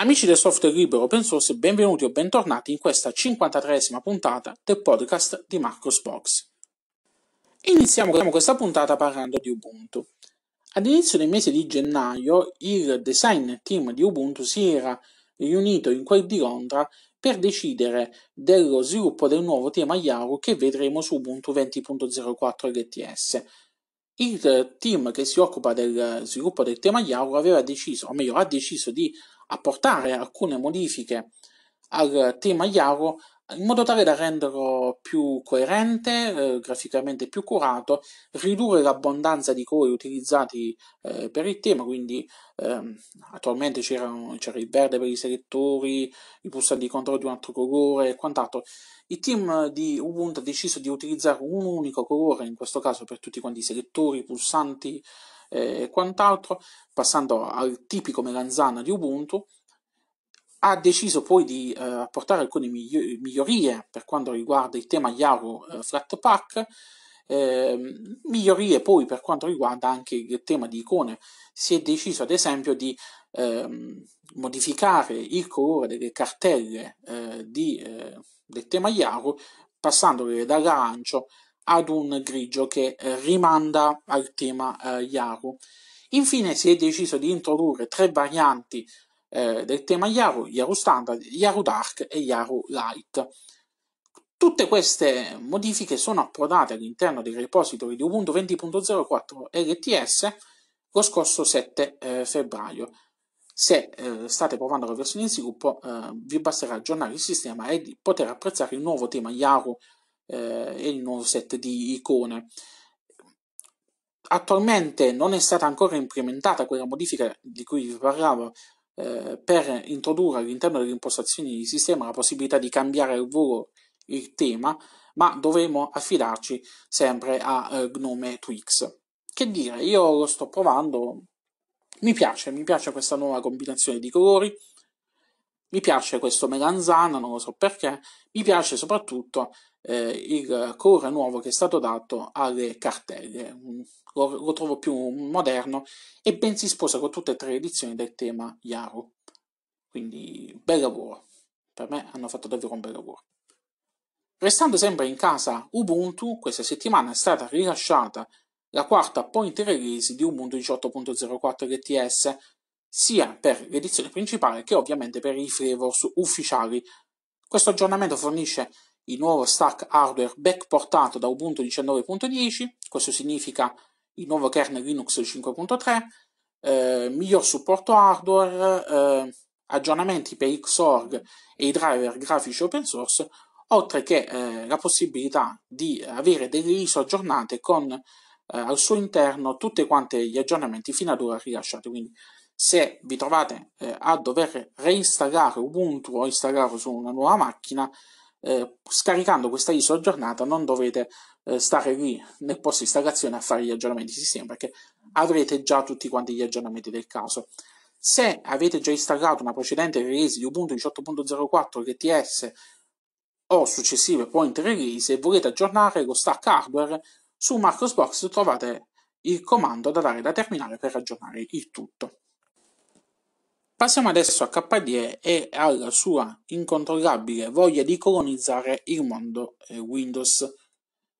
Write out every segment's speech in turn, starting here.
Amici del software libero open source, benvenuti o bentornati in questa 53esima puntata del podcast di Marcos Box. Iniziamo questa puntata parlando di Ubuntu. All'inizio del mese di gennaio il design team di Ubuntu si era riunito in quel di Londra per decidere dello sviluppo del nuovo tema Yaru che vedremo su Ubuntu 20.04 LTS. Il team che si occupa del sviluppo del tema Yaru aveva deciso, o meglio, ha deciso di apportare alcune modifiche al tema Yaro in modo tale da renderlo più coerente, eh, graficamente più curato, ridurre l'abbondanza di colori utilizzati eh, per il tema, quindi ehm, attualmente c'era, il verde per i selettori, i pulsanti di controllo di un altro colore e quant'altro. Il team di Ubuntu ha deciso di utilizzare un unico colore, in questo caso per tutti quanti i selettori, i pulsanti, e quant'altro, passando al tipico melanzana di Ubuntu, ha deciso poi di eh, apportare alcune migliorie per quanto riguarda il tema Yahoo Flatpak, eh, ehm, migliorie poi per quanto riguarda anche il tema di icone. Si è deciso ad esempio di ehm, modificare il colore delle cartelle eh, di, eh, del tema Yahoo passandole dall'arancio ad un grigio che eh, rimanda al tema eh, Yaru. Infine si è deciso di introdurre tre varianti eh, del tema Yaru, Yaru Standard, Yaru Dark e Yaru Light. Tutte queste modifiche sono approdate all'interno del repository di Ubuntu 20.04 LTS lo scorso 7 eh, febbraio. Se eh, state provando la versione in sviluppo, eh, vi basterà aggiornare il sistema e poter apprezzare il nuovo tema Yahoo eh, e il nuovo set di icone. Attualmente non è stata ancora implementata quella modifica di cui vi parlavo eh, per introdurre all'interno delle impostazioni di sistema la possibilità di cambiare al volo il tema, ma dovremo affidarci sempre a eh, Gnome Twix. Che dire, io lo sto provando, mi piace, mi piace questa nuova combinazione di colori, mi piace questo melanzana, non lo so perché, mi piace soprattutto eh, il colore nuovo che è stato dato alle cartelle, mm, lo, lo trovo più moderno e ben si sposa con tutte e tre le edizioni del tema Yaru. Quindi bel lavoro, per me hanno fatto davvero un bel lavoro. Restando sempre in casa Ubuntu, questa settimana è stata rilasciata la quarta point release di Ubuntu 18.04 LTS, sia per l'edizione principale che ovviamente per i flavors ufficiali. Questo aggiornamento fornisce il nuovo stack hardware backportato da Ubuntu 19.10, questo significa il nuovo kernel Linux 5.3, eh, miglior supporto hardware, eh, aggiornamenti per Xorg e i driver grafici open source, oltre che eh, la possibilità di avere delle ISO aggiornate con eh, al suo interno tutti quanti gli aggiornamenti fino ad ora rilasciati. Quindi se vi trovate eh, a dover reinstallare Ubuntu o installarlo su una nuova macchina, eh, scaricando questa ISO aggiornata non dovete eh, stare lì nel posto di installazione a fare gli aggiornamenti di sistema perché avrete già tutti quanti gli aggiornamenti del caso. Se avete già installato una precedente release di Ubuntu 18.04 LTS o successive point release e volete aggiornare lo stack hardware, su Marcosbox trovate il comando da dare da terminale per aggiornare il tutto. Passiamo adesso a KDE e alla sua incontrollabile voglia di colonizzare il mondo eh, Windows.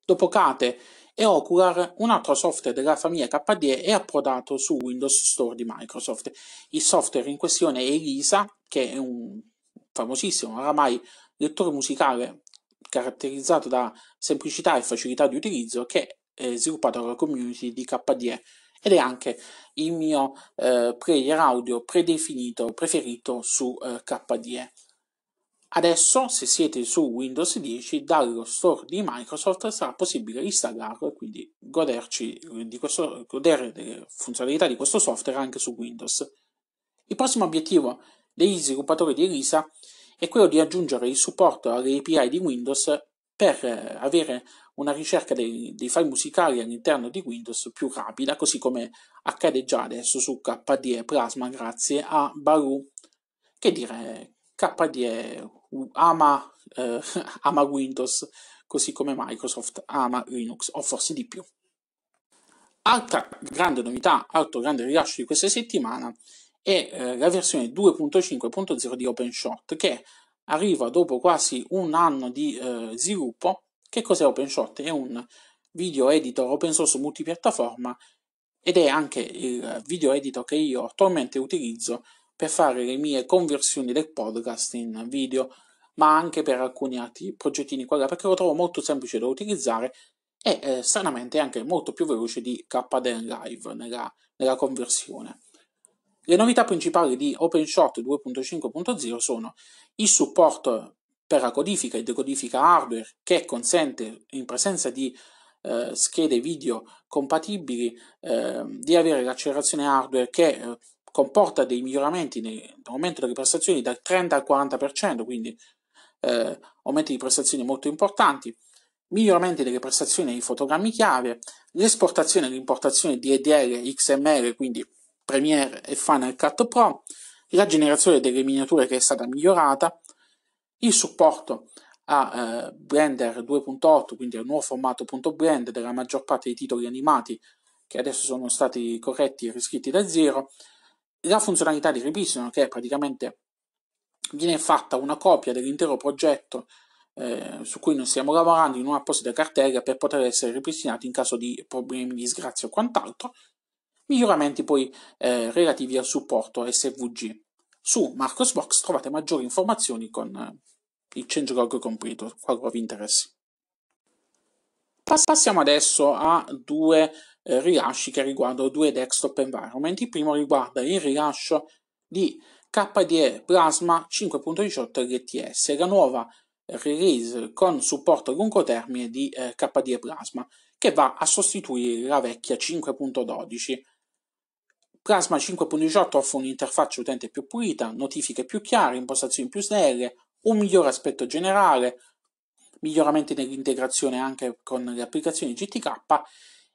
Dopo Kate e Ocular, un altro software della famiglia KDE è approdato su Windows Store di Microsoft. Il software in questione è Elisa, che è un famosissimo oramai lettore musicale caratterizzato da semplicità e facilità di utilizzo che è eh, sviluppato dalla community di KDE ed è anche il mio eh, player audio predefinito preferito su eh, KDE. Adesso, se siete su Windows 10, dallo store di Microsoft sarà possibile installarlo e quindi goderci eh, di questo, godere delle funzionalità di questo software anche su Windows. Il prossimo obiettivo degli sviluppatori di Elisa è quello di aggiungere il supporto alle API di Windows per eh, avere una ricerca dei, dei file musicali all'interno di Windows più rapida, così come accade già adesso su KDE Plasma grazie a Baru. Che dire, KDE ama, eh, ama Windows, così come Microsoft ama Linux, o forse di più. Altra grande novità, altro grande rilascio di questa settimana è eh, la versione 2.5.0 di OpenShot che arriva dopo quasi un anno di eh, sviluppo. Che cos'è OpenShot? È un video editor open source multipiattaforma ed è anche il video editor che io attualmente utilizzo per fare le mie conversioni del podcast in video, ma anche per alcuni altri progettini qua perché lo trovo molto semplice da utilizzare e eh, stranamente anche molto più veloce di KDN Live nella, nella conversione. Le novità principali di OpenShot 2.5.0 sono il supporto per la codifica e decodifica hardware che consente in presenza di eh, schede video compatibili eh, di avere l'accelerazione hardware che eh, comporta dei miglioramenti nell'aumento delle prestazioni dal 30 al 40%, quindi eh, aumenti di prestazioni molto importanti, miglioramenti delle prestazioni dei fotogrammi chiave, l'esportazione e l'importazione di EDL XML, quindi Premiere e Final Cut Pro, la generazione delle miniature che è stata migliorata, il supporto a eh, Blender 2.8, quindi al nuovo formato.blend della maggior parte dei titoli animati che adesso sono stati corretti e riscritti da zero, la funzionalità di ripristino che praticamente viene fatta una copia dell'intero progetto eh, su cui noi stiamo lavorando in un'apposita cartella per poter essere ripristinato in caso di problemi, di disgrazie o quant'altro, miglioramenti poi eh, relativi al supporto SVG. Su Marcosbox trovate maggiori informazioni con eh, il changelog completo, qualora vi interessi. Passiamo adesso a due eh, rilasci che riguardano due desktop environment. Il primo riguarda il rilascio di KDE Plasma 5.18 LTS, la nuova release con supporto a lungo termine di eh, KDE Plasma, che va a sostituire la vecchia 5.12 Plasma 5.18 offre un'interfaccia utente più pulita, notifiche più chiare, impostazioni più snelle, un migliore aspetto generale, miglioramenti nell'integrazione anche con le applicazioni GTK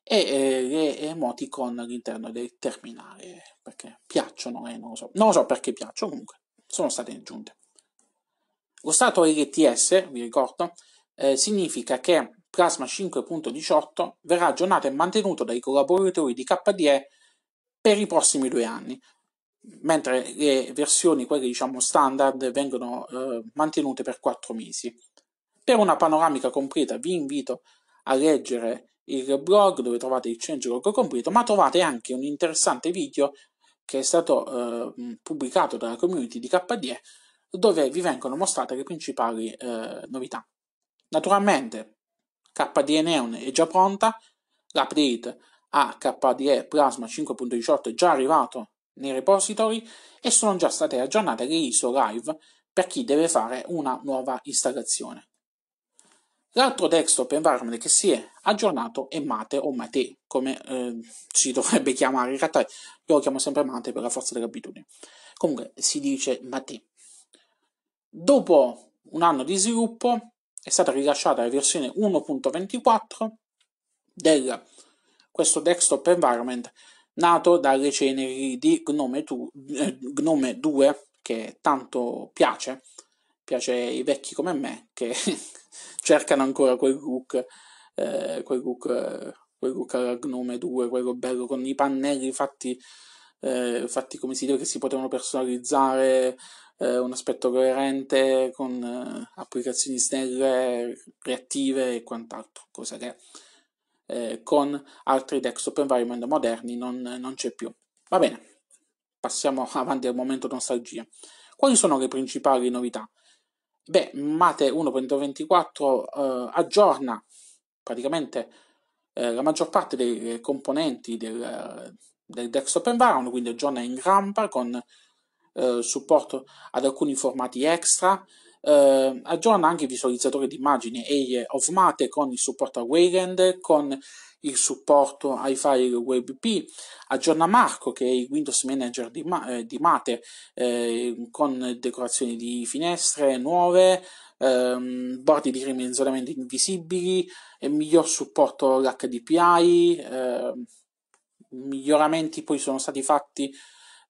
e eh, le emoticon all'interno del terminale, perché piacciono e eh, non lo so, non lo so perché piacciono, comunque sono state aggiunte. Lo stato LTS, vi ricordo, eh, significa che Plasma 5.18 verrà aggiornato e mantenuto dai collaboratori di KDE per i prossimi due anni, mentre le versioni, quelle diciamo standard, vengono eh, mantenute per quattro mesi. Per una panoramica completa vi invito a leggere il blog dove trovate il changelog completo, ma trovate anche un interessante video che è stato eh, pubblicato dalla community di KDE dove vi vengono mostrate le principali eh, novità. Naturalmente KDE Neon è già pronta, l'update AKDE Plasma 5.18 è già arrivato nei repository e sono già state aggiornate le ISO live per chi deve fare una nuova installazione. L'altro desktop environment che si è aggiornato è Mate o Mate, come eh, si dovrebbe chiamare, in realtà io lo chiamo sempre Mate per la forza dell'abitudine. Comunque si dice Mate. Dopo un anno di sviluppo è stata rilasciata la versione 1.24 del questo desktop environment nato dalle ceneri di Gnome, tu, eh, Gnome 2 che tanto piace, piace ai vecchi come me che cercano ancora quel look, eh, quel look, quel look alla Gnome 2, quello bello con i pannelli fatti, eh, fatti come si deve, che si potevano personalizzare, eh, un aspetto coerente con eh, applicazioni snelle, reattive e quant'altro, cosa che eh, con altri desktop environment moderni non, non c'è più. Va bene, passiamo avanti al momento nostalgia. Quali sono le principali novità? Beh, Mate 1.24 eh, aggiorna praticamente eh, la maggior parte dei eh, componenti del, eh, del desktop environment, quindi aggiorna in rampa con eh, supporto ad alcuni formati extra, eh, aggiorna anche il visualizzatore di immagini EIE of Mate con il supporto a Wayland, con il supporto ai file WebP, aggiorna Marco che è il Windows Manager di, eh, di Mate eh, con decorazioni di finestre nuove, ehm, bordi di rimensionamento invisibili, miglior supporto all'HDPI, eh, miglioramenti poi sono stati fatti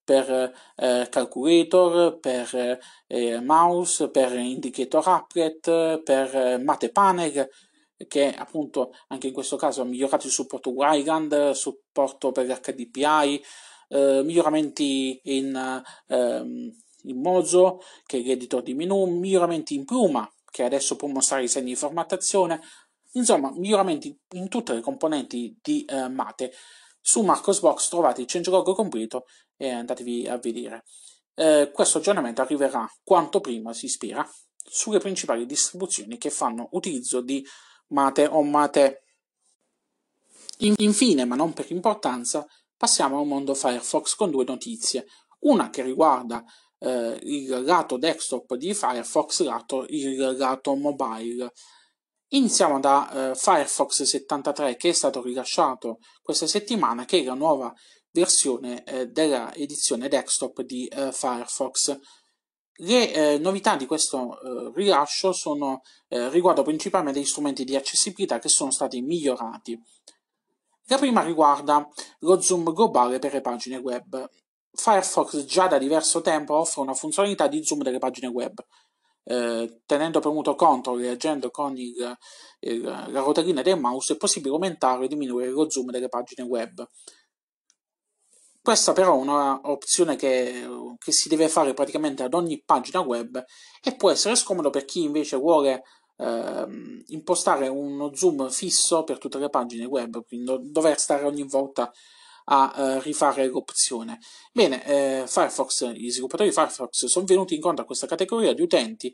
per eh, calculator, per eh, mouse, per indicator applet, per eh, mate panel che appunto anche in questo caso ha migliorato il supporto Wyland, supporto per l'HDPI, eh, miglioramenti in, ehm, in Mozo che è l'editor di menu, miglioramenti in Pluma che adesso può mostrare i segni di formattazione, insomma miglioramenti in tutte le componenti di eh, Mate su Marcosbox trovate il changelog completo e andatevi a vedere. Eh, questo aggiornamento arriverà quanto prima si spera sulle principali distribuzioni che fanno utilizzo di Mate o Mate. In, infine, ma non per importanza, passiamo al mondo Firefox con due notizie. Una che riguarda eh, il lato desktop di Firefox, lato, il lato mobile. Iniziamo da eh, Firefox 73 che è stato rilasciato questa settimana, che è la nuova versione eh, della edizione desktop di eh, Firefox. Le eh, novità di questo eh, rilascio sono eh, riguardo principalmente agli strumenti di accessibilità che sono stati migliorati. La prima riguarda lo zoom globale per le pagine web. Firefox già da diverso tempo offre una funzionalità di zoom delle pagine web. Eh, tenendo premuto CTRL e agendo con il, il, la rotellina del mouse è possibile aumentare o diminuire lo zoom delle pagine web. Questa però è un'opzione che, che, si deve fare praticamente ad ogni pagina web e può essere scomodo per chi invece vuole ehm, impostare uno zoom fisso per tutte le pagine web, quindi dover stare ogni volta a eh, rifare l'opzione. Bene, eh, Firefox, gli sviluppatori di Firefox sono venuti incontro a questa categoria di utenti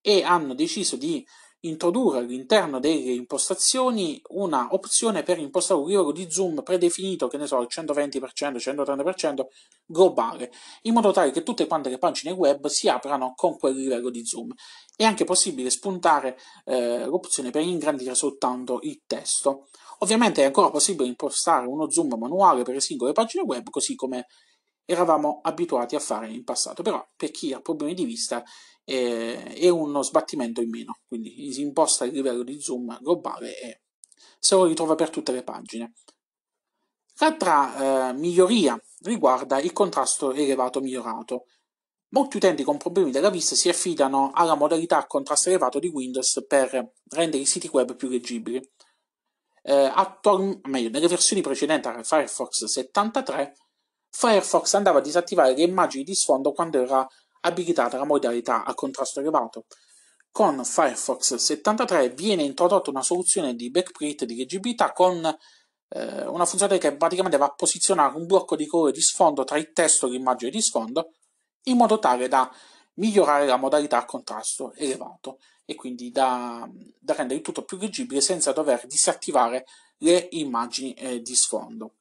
e hanno deciso di introdurre all'interno delle impostazioni una opzione per impostare un livello di zoom predefinito, che ne so, al 120%, 130% globale, in modo tale che tutte quante le pagine web si aprano con quel livello di zoom. È anche possibile spuntare eh, l'opzione per ingrandire soltanto il testo. Ovviamente è ancora possibile impostare uno zoom manuale per le singole pagine web, così come eravamo abituati a fare in passato, però per chi ha problemi di vista eh, è uno sbattimento in meno, quindi si imposta il livello di zoom globale e se lo ritrova per tutte le pagine. L'altra eh, miglioria riguarda il contrasto elevato migliorato. Molti utenti con problemi della vista si affidano alla modalità contrasto elevato di Windows per rendere i siti web più leggibili eh, attor- meglio, nelle versioni precedenti a Firefox 73, Firefox andava a disattivare le immagini di sfondo quando era abilitata la modalità a contrasto elevato. Con Firefox 73 viene introdotta una soluzione di backprint di leggibilità con eh, una funzione che praticamente va a posizionare un blocco di colore di sfondo tra il testo e l'immagine di sfondo in modo tale da migliorare la modalità a contrasto elevato e quindi da, da rendere il tutto più leggibile senza dover disattivare le immagini eh, di sfondo.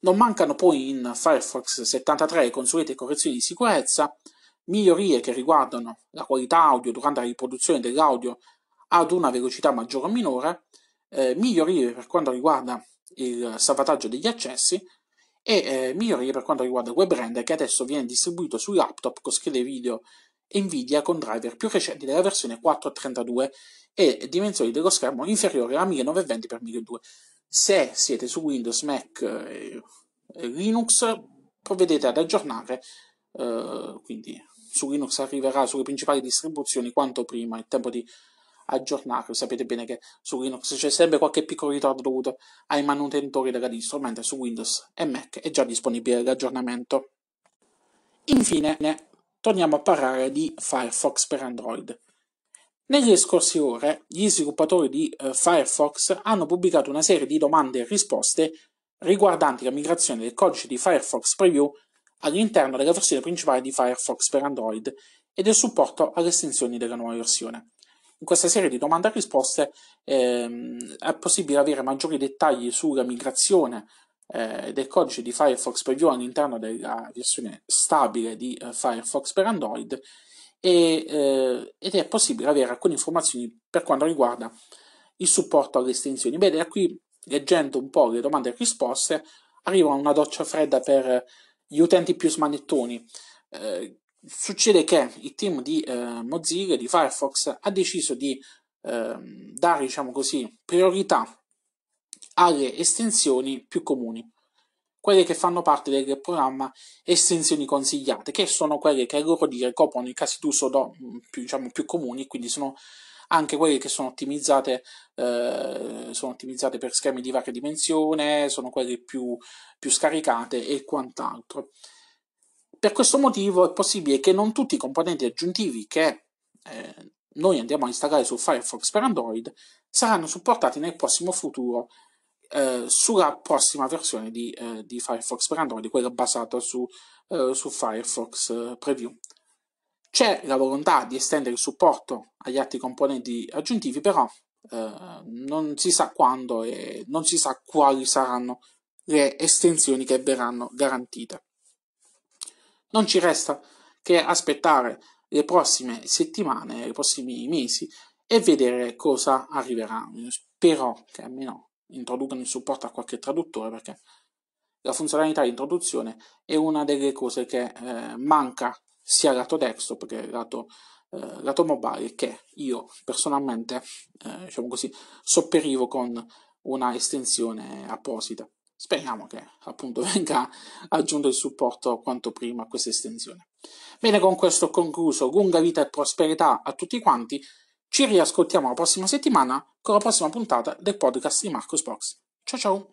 Non mancano poi in Firefox 73 le consuete correzioni di sicurezza, migliorie che riguardano la qualità audio durante la riproduzione dell'audio ad una velocità maggiore o minore, eh, migliorie per quanto riguarda il salvataggio degli accessi e eh, migliorie per quanto riguarda il web render che adesso viene distribuito sui laptop con schede video Nvidia con driver più recenti della versione 432 e dimensioni dello schermo inferiore a 1920x1200. Se siete su Windows, Mac eh, e Linux, provvedete ad aggiornare, eh, quindi su Linux arriverà sulle principali distribuzioni quanto prima, il tempo di aggiornare. Sapete bene che su Linux c'è sempre qualche piccolo ritardo dovuto ai manutentori della distro, mentre su Windows e Mac è già disponibile l'aggiornamento. Infine, torniamo a parlare di Firefox per Android. Nelle scorse ore gli sviluppatori di eh, Firefox hanno pubblicato una serie di domande e risposte riguardanti la migrazione del codice di Firefox Preview all'interno della versione principale di Firefox per Android e del supporto alle estensioni della nuova versione. In questa serie di domande e risposte ehm, è possibile avere maggiori dettagli sulla migrazione eh, del codice di Firefox Preview all'interno della versione stabile di eh, Firefox per Android e, eh, ed è possibile avere alcune informazioni per quanto riguarda il supporto alle estensioni. Beh, da qui, leggendo un po' le domande e risposte, arriva una doccia fredda per eh, gli utenti più smanettoni. Eh, succede che il team di eh, Mozilla, di Firefox, ha deciso di eh, dare, diciamo così, priorità alle estensioni più comuni, quelle che fanno parte del programma estensioni consigliate, che sono quelle che a loro dire coprono i casi d'uso mm, più, diciamo, più comuni, quindi sono anche quelle che sono ottimizzate, eh, sono ottimizzate, per schemi di varia dimensione, sono quelle più, più, scaricate e quant'altro. Per questo motivo è possibile che non tutti i componenti aggiuntivi che eh, noi andiamo a installare su Firefox per Android saranno supportati nel prossimo futuro eh, sulla prossima versione di, eh, di, Firefox per Android, quella basata su, eh, su Firefox eh, Preview. C'è la volontà di estendere il supporto agli altri componenti aggiuntivi, però eh, non si sa quando e non si sa quali saranno le estensioni che verranno garantite. Non ci resta che aspettare le prossime settimane, i prossimi mesi e vedere cosa arriverà. Spero che almeno introducono il supporto a qualche traduttore perché la funzionalità di introduzione è una delle cose che eh, manca sia lato desktop che lato, eh, lato mobile che io personalmente eh, diciamo così sopperivo con una estensione apposita speriamo che appunto venga aggiunto il supporto quanto prima a questa estensione bene con questo ho concluso lunga vita e prosperità a tutti quanti ci riascoltiamo la prossima settimana con la prossima puntata del podcast di Marcos Box. Ciao ciao!